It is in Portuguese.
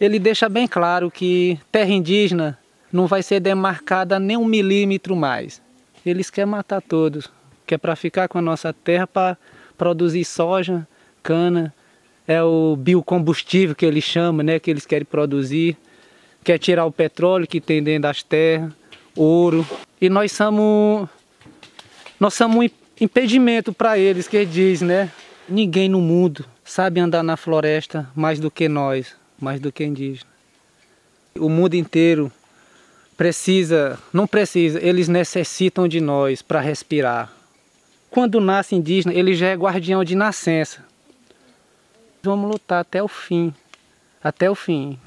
ele deixa bem claro que terra indígena não vai ser demarcada nem um milímetro mais. Eles querem matar todos, que é para ficar com a nossa terra para produzir soja, cana, é o biocombustível que eles chamam, né, que eles querem produzir, quer é tirar o petróleo que tem dentro das terras, ouro. E nós somos nós somos um impedimento para eles, que diz, né? Ninguém no mundo sabe andar na floresta mais do que nós mais do que indígena. O mundo inteiro precisa, não precisa, eles necessitam de nós para respirar. Quando nasce indígena, ele já é guardião de nascença. Vamos lutar até o fim, até o fim.